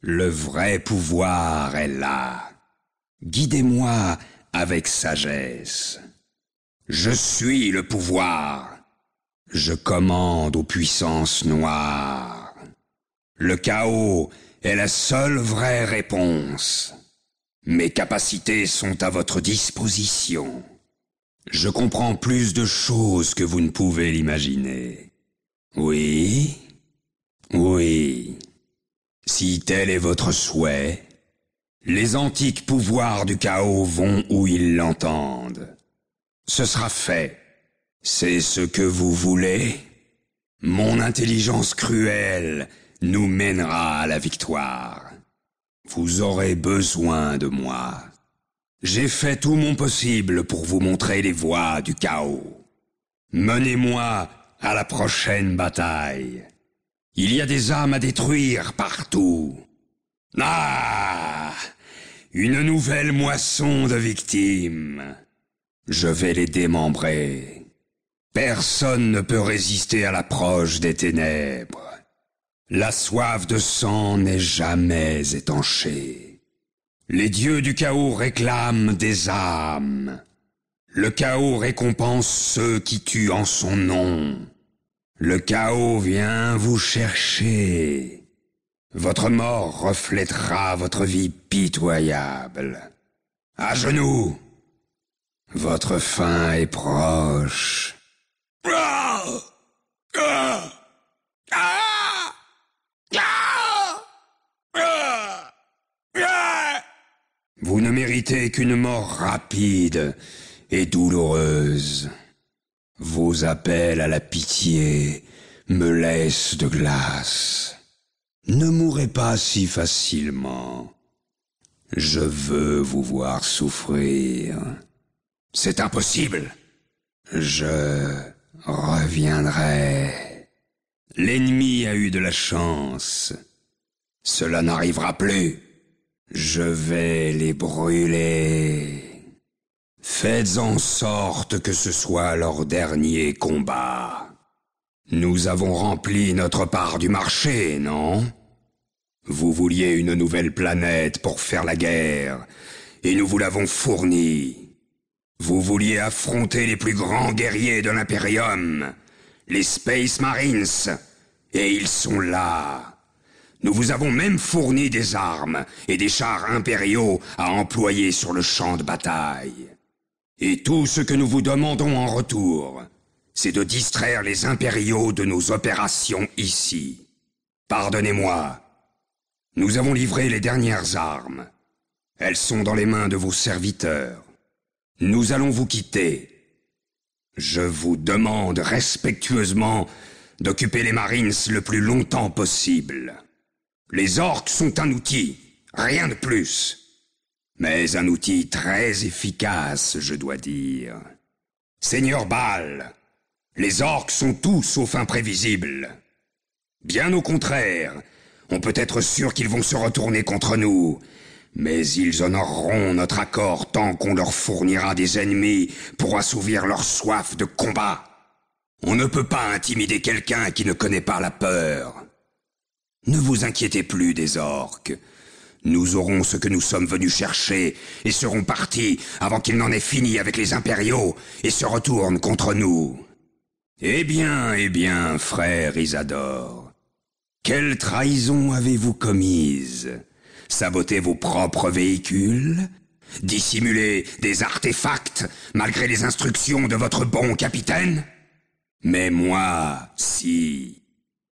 Le vrai pouvoir est là. Guidez-moi avec sagesse. Je suis le pouvoir. Je commande aux puissances noires. Le chaos est la seule vraie réponse. Mes capacités sont à votre disposition. Je comprends plus de choses que vous ne pouvez l'imaginer. Oui Oui si tel est votre souhait, les antiques pouvoirs du chaos vont où ils l'entendent. Ce sera fait. C'est ce que vous voulez Mon intelligence cruelle nous mènera à la victoire. Vous aurez besoin de moi. J'ai fait tout mon possible pour vous montrer les voies du chaos. Menez-moi à la prochaine bataille. Il y a des âmes à détruire partout. Ah Une nouvelle moisson de victimes. Je vais les démembrer. Personne ne peut résister à l'approche des ténèbres. La soif de sang n'est jamais étanchée. Les dieux du chaos réclament des âmes. Le chaos récompense ceux qui tuent en son nom. Le chaos vient vous chercher. Votre mort reflètera votre vie pitoyable. À genoux. Votre fin est proche. vous ne méritez qu'une mort rapide et douloureuse. Vos appels à la pitié me laissent de glace. Ne mourrez pas si facilement. Je veux vous voir souffrir. C'est impossible. Je reviendrai. L'ennemi a eu de la chance. Cela n'arrivera plus. Je vais les brûler. Faites en sorte que ce soit leur dernier combat. Nous avons rempli notre part du marché, non Vous vouliez une nouvelle planète pour faire la guerre, et nous vous l'avons fournie. Vous vouliez affronter les plus grands guerriers de l'Imperium, les Space Marines, et ils sont là. Nous vous avons même fourni des armes et des chars impériaux à employer sur le champ de bataille. Et tout ce que nous vous demandons en retour, c'est de distraire les impériaux de nos opérations ici. Pardonnez-moi. Nous avons livré les dernières armes. Elles sont dans les mains de vos serviteurs. Nous allons vous quitter. Je vous demande respectueusement d'occuper les Marines le plus longtemps possible. Les orques sont un outil, rien de plus mais un outil très efficace, je dois dire. Seigneur Baal, les orques sont tous sauf imprévisibles. Bien au contraire, on peut être sûr qu'ils vont se retourner contre nous, mais ils honoreront notre accord tant qu'on leur fournira des ennemis pour assouvir leur soif de combat. On ne peut pas intimider quelqu'un qui ne connaît pas la peur. Ne vous inquiétez plus des orques, nous aurons ce que nous sommes venus chercher et serons partis avant qu'il n'en ait fini avec les impériaux et se retournent contre nous. Eh bien, eh bien, frère Isadore, quelle trahison avez-vous commise Saboter vos propres véhicules Dissimuler des artefacts malgré les instructions de votre bon capitaine Mais moi, si.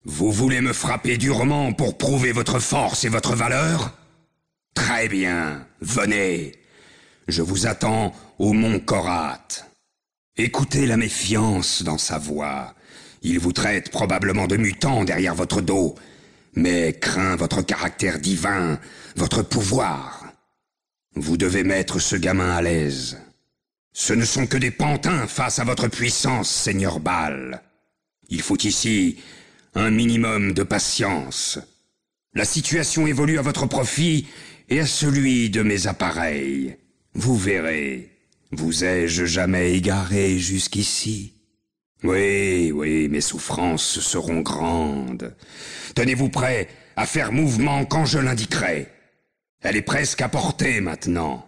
Vous voulez me frapper durement pour prouver votre force et votre valeur Très bien, venez. Je vous attends au mont Corate. Écoutez la méfiance dans sa voix. Il vous traite probablement de mutant derrière votre dos, mais craint votre caractère divin, votre pouvoir. Vous devez mettre ce gamin à l'aise. Ce ne sont que des pantins face à votre puissance, Seigneur Baal. Il faut ici un minimum de patience. La situation évolue à votre profit et à celui de mes appareils. Vous verrez. Vous ai-je jamais égaré jusqu'ici Oui, oui, mes souffrances seront grandes. Tenez-vous prêt à faire mouvement quand je l'indiquerai. Elle est presque à portée maintenant.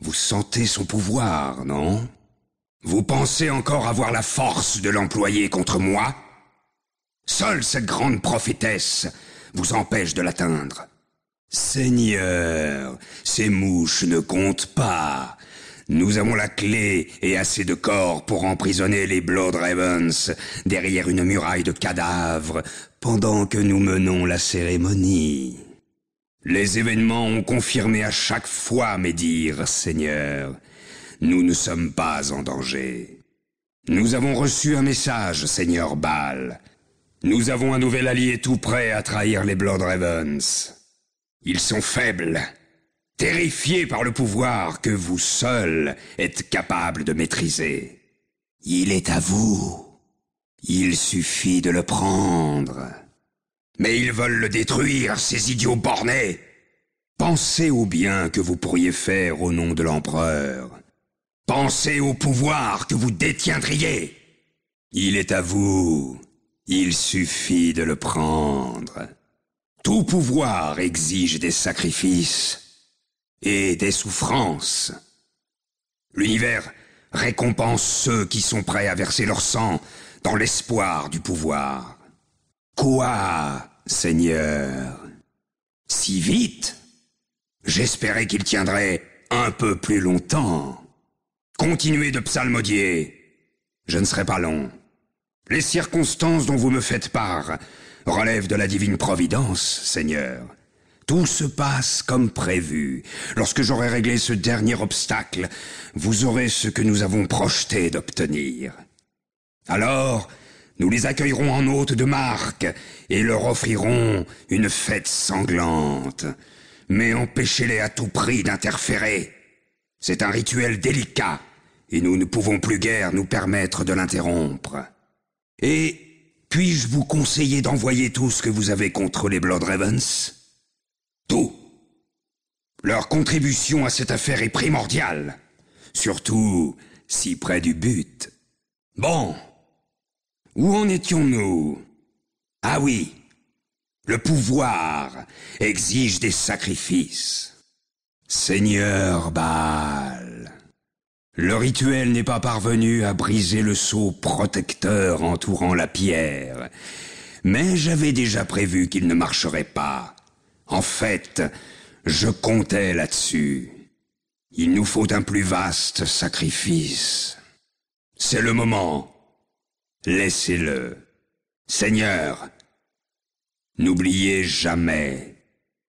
Vous sentez son pouvoir, non Vous pensez encore avoir la force de l'employer contre moi Seule cette grande prophétesse vous empêche de l'atteindre. Seigneur, ces mouches ne comptent pas. Nous avons la clé et assez de corps pour emprisonner les Blood Ravens derrière une muraille de cadavres pendant que nous menons la cérémonie. Les événements ont confirmé à chaque fois mes dires, Seigneur. Nous ne sommes pas en danger. Nous avons reçu un message, Seigneur Baal. Nous avons un nouvel allié tout prêt à trahir les Blood Ravens. » Ils sont faibles, terrifiés par le pouvoir que vous seul êtes capable de maîtriser. Il est à vous. Il suffit de le prendre. Mais ils veulent le détruire, ces idiots bornés. Pensez au bien que vous pourriez faire au nom de l'empereur. Pensez au pouvoir que vous détiendriez. Il est à vous. Il suffit de le prendre. Tout pouvoir exige des sacrifices et des souffrances. L'univers récompense ceux qui sont prêts à verser leur sang dans l'espoir du pouvoir. Quoi, Seigneur Si vite J'espérais qu'il tiendrait un peu plus longtemps. Continuez de psalmodier. Je ne serai pas long. Les circonstances dont vous me faites part relève de la divine providence, Seigneur. Tout se passe comme prévu. Lorsque j'aurai réglé ce dernier obstacle, vous aurez ce que nous avons projeté d'obtenir. Alors, nous les accueillerons en hôte de marque et leur offrirons une fête sanglante. Mais empêchez-les à tout prix d'interférer. C'est un rituel délicat et nous ne pouvons plus guère nous permettre de l'interrompre. Et puis-je vous conseiller d'envoyer tout ce que vous avez contre les Blood Ravens Tout. Leur contribution à cette affaire est primordiale. Surtout si près du but. Bon. Où en étions-nous Ah oui. Le pouvoir exige des sacrifices. Seigneur Baal. Le rituel n'est pas parvenu à briser le sceau protecteur entourant la pierre. Mais j'avais déjà prévu qu'il ne marcherait pas. En fait, je comptais là-dessus. Il nous faut un plus vaste sacrifice. C'est le moment. Laissez-le. Seigneur, n'oubliez jamais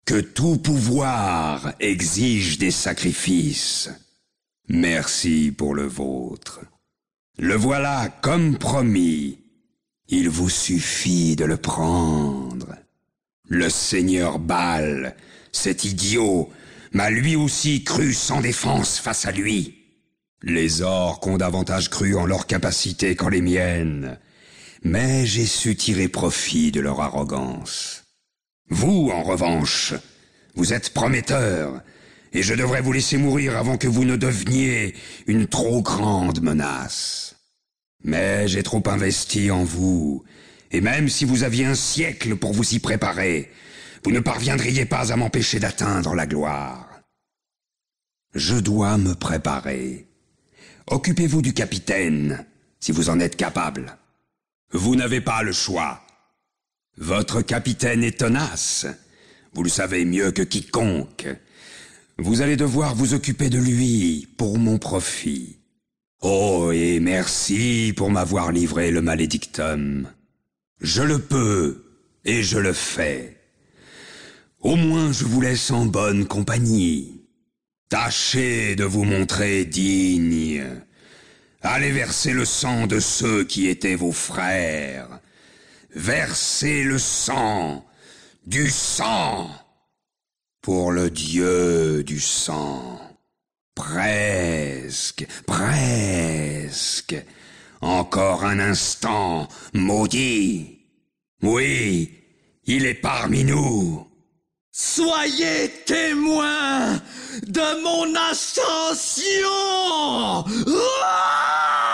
que tout pouvoir exige des sacrifices. Merci pour le vôtre. Le voilà comme promis. Il vous suffit de le prendre. Le seigneur Baal, cet idiot, m'a lui aussi cru sans défense face à lui. Les orques ont davantage cru en leur capacité qu'en les miennes, mais j'ai su tirer profit de leur arrogance. Vous, en revanche, vous êtes prometteur, et je devrais vous laisser mourir avant que vous ne deveniez une trop grande menace. Mais j'ai trop investi en vous, et même si vous aviez un siècle pour vous y préparer, vous ne parviendriez pas à m'empêcher d'atteindre la gloire. Je dois me préparer. Occupez-vous du capitaine, si vous en êtes capable. Vous n'avez pas le choix. Votre capitaine est tenace. Vous le savez mieux que quiconque. Vous allez devoir vous occuper de lui pour mon profit. Oh, et merci pour m'avoir livré le malédictum. Je le peux, et je le fais. Au moins je vous laisse en bonne compagnie. Tâchez de vous montrer digne. Allez verser le sang de ceux qui étaient vos frères. Versez le sang, du sang pour le dieu du sang. Presque, presque. Encore un instant, maudit. Oui, il est parmi nous. Soyez témoins de mon ascension. Ah